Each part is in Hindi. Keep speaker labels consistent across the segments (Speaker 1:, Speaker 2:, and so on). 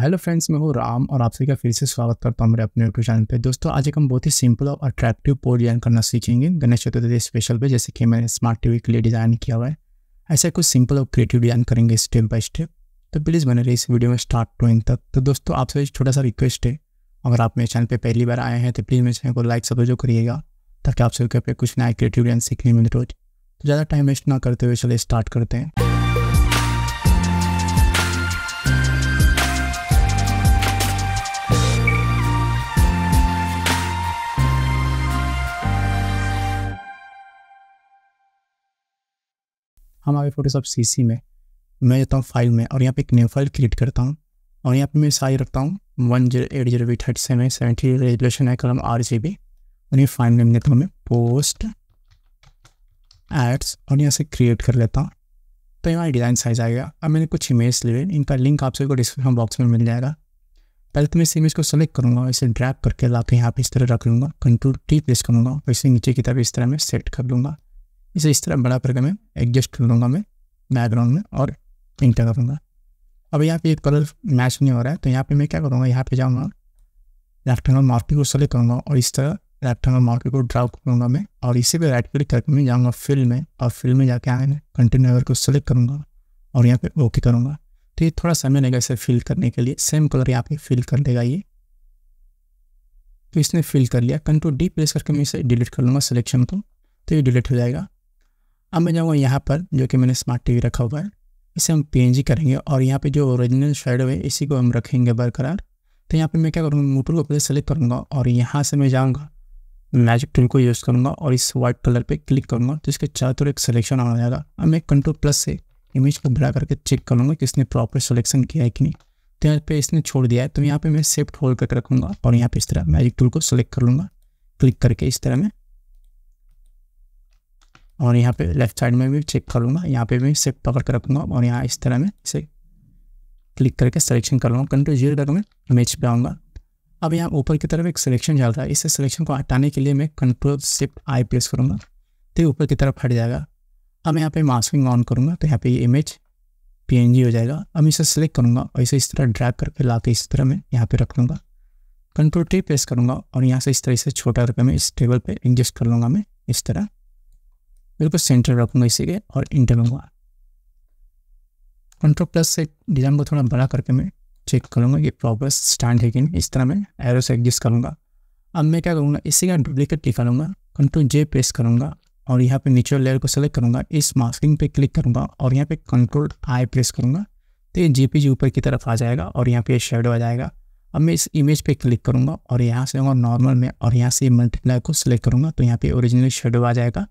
Speaker 1: हेलो फ्रेंड्स मैं हूँ राम और आप सभी का फिर से स्वागत करता हूँ मेरे अपने यूट्यूब चैनल पे दोस्तों आज एक हम बहुत ही सिंपल और अट्रैक्टिव पोर्ट डिज़ाइन करना सीखेंगे गणेश चतुर्थी स्पेशल पे जैसे कि मैंने स्मार्ट टीवी के लिए डिज़ाइन किया हुआ है ऐसा कुछ सिंपल और क्रिएटिव डिज़ाइन करेंगे स्टेप बाय स्टेप तो प्लीज़ बने रही इस वीडियो में स्टार्ट टू इन तक तो दोस्तों आपसे छोटा सा रिक्वेस्ट है अगर आप मेरे चैनल पर पहली बार आए हैं तो प्लीज़ मेरे चैनल को लाइक सब जो करिएगा ताकि आपसे कुछ नया क्रिएटिव डिज़ाइन सीखने मिले रोज तो ज़्यादा टाइम वेस्ट ना करते हुए चलिए स्टार्ट करते हैं हम आ गए फोटोशॉप सी में मैं जाता हूँ फाइल में और यहाँ पे एक न्यू फाइल क्रिएट करता हूँ और यहाँ पे मैं साइज रखता हूँ one zero eight zero B thirty seven seventy resolution है कलम आर जी बी और ये फाइल नेम देता हूँ मैं पोस्ट एड्स और यहाँ से क्रिएट कर लेता हूँ तो यहाँ डिज़ाइन साइज आ गया अब मैंने कुछ इमेज लिए इनका लिंक आप सभी को डिस्क्रिप्शन बॉक्स में मिल जाएगा पहले तो मैं इस इमेज को सेलेक्ट करूँगा इसे ड्रैप करके ला के यहाँ पे इस तरह रख लूँगा कंट्रोल टी प्लेस करूँगा और इसे नीचे की तरफ इस तरह मैं सेट कर लूँगा इसे इस तरह बड़ा करके मैं एडजस्ट कर लूँगा मैं बैकग्राउंड में और कर करूँगा अब यहाँ पे कलर मैच नहीं हो रहा है तो यहाँ पे मैं क्या करूँगा यहाँ पे जाऊँगा रेक्टेंगल मार्के को सेलेक्ट करूँगा और इस तरह रेक्टेंगल मार्के को ड्रा करूँगा मैं और इसे पे राइट क्लिक करके मैं जाऊँगा फिल में और फिल में जाके आए मैं कंटेनर को सेलेक्ट करूँगा और यहाँ पर ओके करूँगा तो ये थोड़ा समय लगेगा इसे फिल करने के लिए सेम कलर यहाँ पर फिल कर देगा ये तो इसने फिल कर लिया कंट्रोल डी प्रेस करके मैं इसे डिलीट कर लूँगा सिलेक्शन को तो ये डिलीट हो जाएगा अब मैं जाऊँगा यहाँ पर जो कि मैंने स्मार्ट टीवी रखा हुआ है इसे हम पी करेंगे और यहाँ पे जो ओरिजिनल शेडो है इसी को हम रखेंगे बरकरार तो यहाँ पे मैं क्या करूँगा मोटर को पहले सेलेक्ट करूँगा और यहाँ से मैं जाऊँगा मैजिक टूल को यूज़ करूँगा और इस वाइट कलर पे क्लिक करूँगा तो इसके चारों तरफ एक सिलेक्शन आ जाएगा अब मैं कंट्रोल प्लस से इमेज को बढ़ा करके चेक करूँगा कि इसने प्रॉपर सिलेक्शन किया है कि नहीं तो यहाँ पर इसने छोड़ दिया है तो यहाँ पर मैं सेफ्ट होल्ड करके रखूँगा और यहाँ पर इस तरह मैजिक टूल को सिलेक्ट कर लूँगा क्लिक करके इस तरह मैं और यहाँ पे लेफ्ट साइड में भी चेक करूँगा यहाँ पे भी सिर्फ पकड़ कर रखूँगा और यहाँ इस तरह में इसे क्लिक करके सिलेक्शन कर लूँगा कंट्रोल जीरो करके मैं इमेज पे आऊँगा अब यहाँ ऊपर की तरफ एक सिलेक्शन चल रहा है इस सिलेक्शन को हटाने के लिए मैं कंट्रोल शिफ्ट आई प्रेस करूँगा तो ऊपर की तरफ हट जाएगा अब यहाँ पर मास्किंग ऑन करूँगा तो यहाँ पर ये इमेज पी हो जाएगा अब इसे सेलेक्ट करूँगा और इसे इस तरह ड्रैप करके ला के इस तरह मैं यहाँ पर रख लूँगा कंट्रोल टी प्रेस करूँगा और यहाँ से इस तरह से छोटा करके मैं इस टेबल पर एडजस्ट कर लूँगा मैं इस तरह बिल्कुल सेंटर रखूँगा इसी के और इंटर लूँगा कंट्रोल प्लस से डिज़ाइन को थोड़ा बड़ा करके मैं चेक करूँगा कि प्रॉपर स्टैंड है कि नहीं इस तरह मैं एरो से एडजस्ट करूँगा अब मैं क्या करूँगा इसी का डुप्लीकेट निकालूंगा कंट्रोल जे प्रेस करूँगा और यहाँ पे नीचे लेयर को सेलेक्ट करूँगा इस मास्किंग पे क्लिक करूँगा और यहाँ पे कंट्रोल आई प्रेस करूँगा तो ये जेपीजी ऊपर की तरफ आ जाएगा और यहाँ पे शेडो आ जाएगा अब मैं इस इमेज पे क्लिक करूँगा और यहाँ से आऊँगा नॉर्मल में और यहाँ से मल्टीप्लाई को सिलेक्ट करूँगा तो यहाँ पे ओरिजिनल शेडो आ जाएगा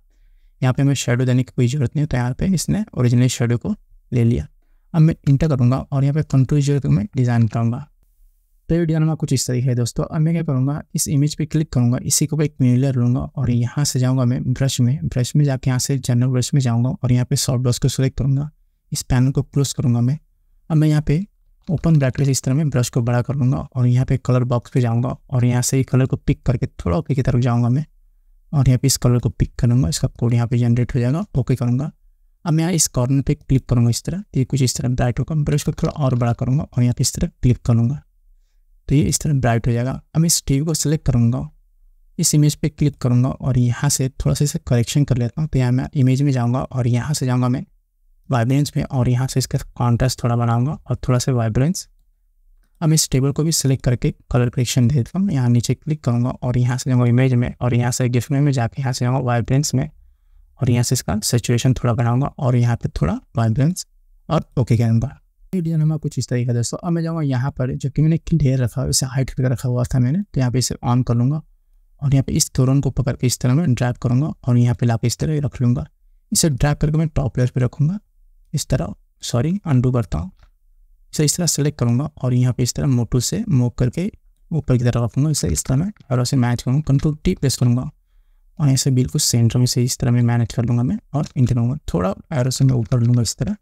Speaker 1: यहाँ पे हमें शेडो देने की कोई ज़रूरत नहीं तो यहाँ पे इसने ओरिजिनल शेडो को ले लिया अब मैं इंटर करूँगा और यहाँ पे कंट्रोल जो है मैं डिज़ाइन करूँगा तो ये वीडियो नामा कुछ इस तरीके है दोस्तों अब मैं क्या करूँगा इस इमेज पे क्लिक करूँगा इसी को एक मिलर लूँगा और यहाँ से जाऊँगा मैं ब्रश में ब्रश में जाके यहाँ से जनरल ब्रश में जाऊँगा और यहाँ पे सॉफ्ट ब्रश को सिलेक्ट करूँगा इस पैनल को क्लोज करूँगा मैं अब मैं यहाँ पे ओपन ब्रैकेट इस तरह में ब्रश को बड़ा कर लूँगा और यहाँ पे कलर बॉक्स पे जाऊँगा और यहाँ से कलर को पिक करके थोड़ा ओके की तरफ जाऊँगा मैं और यहाँ पे इस कलर को पिक करूँगा इसका कोड यहाँ पे जनरेट हो जाएगा ओके करूँगा अब मैं यहाँ इस कॉर्नर पे क्लिक करूँगा इस तरह तो ये कुछ इस तरह ब्राइट होगा ब्रश को थोड़ा और बड़ा करूँगा और यहाँ पे इस तरह क्लिक करूँगा तो ये इस तरह ब्राइट हो जाएगा अब इस टी को सिलेक्ट करूँगा इस इमेज पे क्लिक करूँगा और यहाँ से थोड़ा सा इसे करेक्शन कर लेता हूँ तो यहाँ मैं इमेज में जाऊँगा और यहाँ से जाऊँगा मैं वाइब्रेंस में और यहाँ से इसका कॉन्ट्रास्ट थोड़ा बढ़ाऊँगा और थोड़ा सा वाइब्रेंस अब इस टेबल को भी सिलेक्ट करके कलर करेक्शन दे देता हूँ यहाँ नीचे क्लिक करूँगा और यहाँ से जाऊँगा इमेज में और यहाँ से गिफ्ट में, जाकर यहाँ से जाऊँगा वाइब्रेंस में और यहाँ से इसका सिचुएशन थोड़ा बढ़ाऊँगा और यहाँ पर थोड़ा वाइब्रेंस और ओके कहूँगा डिजाइन हमारा कुछ इस तरीके का दोस्तों अब मैं जाऊँगा यहाँ पर जो कि मैंने ढेर रखा इसे हाइट करके रखा हुआ था मैंने तो यहाँ पे इसे ऑन कर लूँगा और यहाँ पे इस थोरन को पकड़ के इस तरह मैं ड्रैप करूँगा और यहाँ पे ला इस तरह रख लूँगा इसे ड्रैप करके मैं टॉप लेयर पर रखूँगा इस तरह सॉरी अंडू करता हूँ सो इस तरह सेलेक्ट करूँगा और यहाँ पे इस तरह मोटू से मोक करके ऊपर की तरफ रखूँगा इसे इस तरह मैं और से मैच करूँगा कंट्रोल टी प्रेस करूँगा और यहाँ से बिल्कुल सेंटर में से इस तरह मैं मैनेज कर लूँगा मैं और इंटर लूँगा थोड़ा एरो से मैं ऊपर लूँगा इस तरह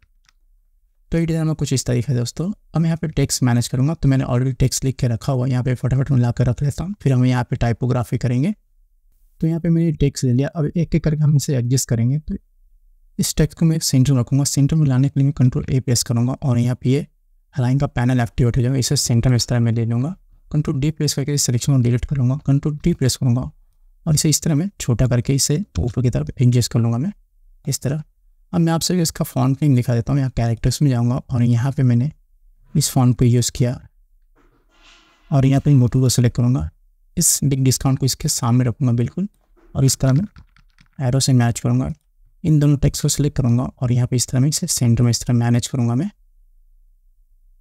Speaker 1: तो ये डिज़ाइन में कुछ इस तरीके से दोस्तों अब मैं यहाँ पे टेक्स्ट मैनेज करूँगा तो मैंने ऑलरेडी टेक्स्ट लिख के रखा हुआ यहाँ पे फटाफट मिला कर रख लेता हूँ फिर हम यहाँ पे टाइपोग्राफी करेंगे तो यहाँ पे मैंने टेक्स ले लिया अब एक एक करके हम इसे एडजस्ट करेंगे तो इस टेक्स्ट को मैं सेंटर में रखूँगा सेंटर में लाने के लिए मैं कंट्रोल ए प्रेस करूँगा और यहाँ पे ये लाइन का पैनल एक्टिवेट हो जाएगा इसे सेंटर में इस तरह मैं ले लूँगा कंट्रोल डी प्रेस करके इस सिलेक्शन को डिलीट कर लूँगा कंट्रोल डी प्रेस करूँगा और इसे इस तरह मैं छोटा करके इसे ऊपर की तरफ एडजस्ट कर लूँगा मैं इस तरह अब मैं आपसे इसका फॉन्ट नेम दिखा देता हूँ यहाँ कैरेक्टर्स में जाऊँगा और यहाँ पर मैंने इस फॉन्ट को यूज़ किया और यहाँ पर मोटू को सिलेक्ट करूँगा इस बिग डिस्काउंट को इसके सामने रखूँगा बिल्कुल और इस तरह मैं एरो से मैच करूँगा इन दोनों टेक्स्ट को सिलेक्ट करूँगा और यहाँ पे इस तरह मैं इसे सेंटर में इस तरह मैनेज करूँगा मैं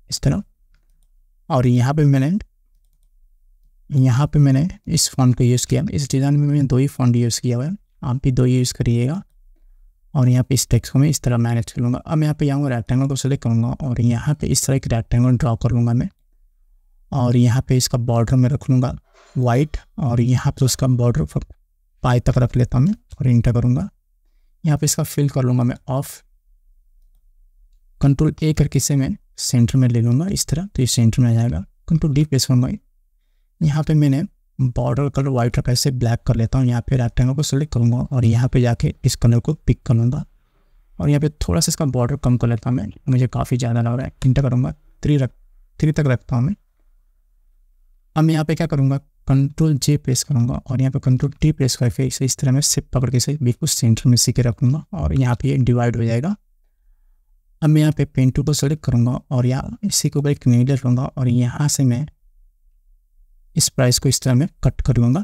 Speaker 1: इस तरह और यहाँ पे मैंने यहाँ पे मैंने इस फोन को यूज़ किया इस डिज़ाइन में मैंने दो ही फोन यूज़ किया हुआ है आप भी दो यूज़ करिएगा और यहाँ पे इस टेक्स को मैं इस तरह मैनेज कर लूँगा अब यहाँ पे आऊँगा रेक्टेंगल को सिलेक्ट करूँगा और यहाँ पे इस तरह एक रेक्टेंगल ड्रॉ कर लूँगा मैं और यहाँ पे इसका बॉर्डर में रख लूँगा वाइट और यहाँ पे उसका बॉर्डर पाए तक रख लेता हूँ मैं और इंटर करूँगा यहाँ पे इसका फिल कर लूँगा मैं ऑफ कंट्रोल ए करके से मैं सेंटर में ले लूँगा इस तरह तो ये सेंटर में आ जाएगा कंट्रोल डी प्रेस करूँगा यहाँ पे मैंने बॉर्डर कलर व्हाइट रखा इसे ब्लैक कर लेता हूँ यहाँ पे रेक्टेंगल को सेलेक्ट करूँगा और यहाँ पे जाके इस कलर को पिक कर लूँगा और यहाँ पे थोड़ा सा इसका बॉर्डर कम कर लेता हूँ मैं मुझे काफ़ी ज़्यादा लग रहा है किंटा करूँगा थ्री रख थ्री तक रखता हूँ मैं अब मैं यहाँ पे क्या करूँगा कंट्रोल जे प्रेस करूँगा और यहाँ पर कंट्रोल टी प्रेस करके इसे इस तरह मैं सिप पकड़ के इसे बिल्कुल सेंटर में सीखे रखूँगा और यहाँ पर ये डिवाइड हो जाएगा अब मैं यहाँ पे पेन टू को सेलेक्ट करूँगा और यहाँ इसी के ऊपर एक नीडल रखूँगा और यहाँ से मैं इस प्राइस को इस तरह में कट कर लूँगा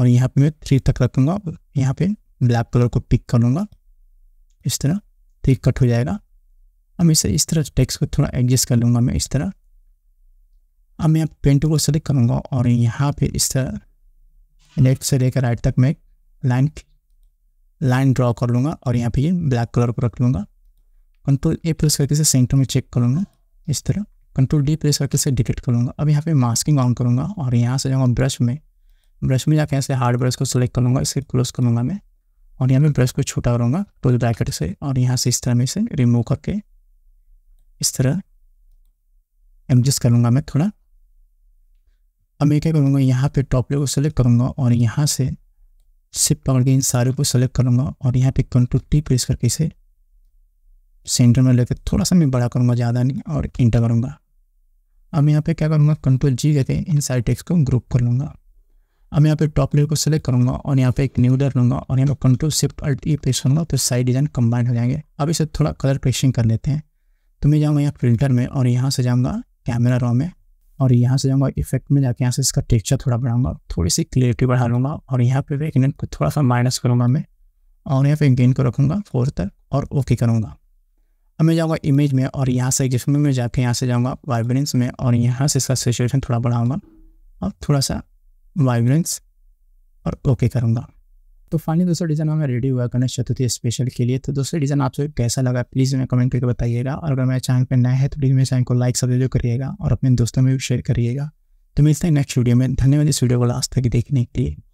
Speaker 1: और यहाँ पे मैं थ्री तक रखूँगा यहाँ पे ब्लैक कलर को पिक कर लूँगा इस तरह थ्री कट हो जाएगा अब इसे इस तरह टेक्स को थोड़ा एडजस्ट कर लूँगा मैं इस तरह अब मैं यहाँ पेन टू को सेलेक्ट करूँगा और यहाँ पर इस तरह लेफ्ट से लेकर राइट तक मैं लाइन लाइन ड्रॉ कर लूँगा और यहाँ पे ये ब्लैक कलर को रख लूँगा कंट्रोल ए प्रेस करके से सेंटर में चेक करूँगा इस तरह कंट्रोल डी प्रेस करके से डिलीट करूँगा अब यहाँ पे मास्किंग ऑन करूँगा और यहाँ से जाऊँगा ब्रश में ब्रश में जाकर यहाँ से हार्ड ब्रश को सेलेक्ट करूँगा इसे क्लोज करूँगा मैं और यहाँ पे ब्रश को छोटा करूँगा टोल ब्रैकेट से और यहाँ से इस तरह में इसे रिमूव करके इस तरह एडजस्ट करूँगा मैं थोड़ा अब मैं क्या करूँगा यहाँ पे टॉप लेयर को सेलेक्ट करूँगा और यहाँ से सिप पकड़ के इन सारे को सेलेक्ट करूँगा और यहाँ पे कंट्रोल टी प्रेस करके इसे सेंटर में लेकर थोड़ा सा मैं बड़ा करूँगा ज़्यादा नहीं और इंटर करूँगा अब यहाँ पे क्या करूँगा कंट्रोल जी कहते हैं इन सारे टेक्स को ग्रुप कर लूँगा अब यहाँ पे टॉप लेयर को सिलेक्ट करूँगा और यहाँ पे एक न्यू लेयर लूँगा और यहाँ पे control shift alt E press करूँगा तो साइड डिज़ाइन कंबाइंड हो जाएंगे अब इसे थोड़ा कलर पेस्टिंग कर लेते हैं तो मैं जाऊँगा यहाँ फिल्टर में और यहाँ से जाऊँगा कैमरा रॉ में और यहाँ से जाऊँगा इफेक्ट में जाकर यहाँ से इसका टेक्स्चर थोड़ा बढ़ाऊँगा थोड़ी सी क्लियरिटी बढ़ा लूँगा और यहाँ पर भी को थोड़ा सा माइनस करूँगा मैं और यहाँ पर गेन को रखूँगा फोर तक और ओके करूँगा अब मैं जाऊँगा इमेज में और यहाँ से जिसमें मैं जाके यहाँ से जाऊँगा वाइब्रेंस में और यहाँ से इसका सिचुएशन थोड़ा बढ़ाऊँगा और थोड़ा सा वाइब्रेंस और ओके करूँगा तो फाइनली दूसरा डिज़ाइन हमें रेडी हुआ गणेश चतुर्थी स्पेशल के लिए तो दूसरा डिज़ाइन आपसे कैसा लगा प्लीज़ मैं कमेंट करके बताइएगा और अगर मेरे चैनल पर नया है तो प्लीज़ मेरे चैनल को लाइक सब्सक्राइब करिएगा और अपने दोस्तों में भी शेयर करिएगा तो मिलते हैं नेक्स्ट वीडियो में धन्यवाद इस वीडियो को लास्ट तक देखने के लिए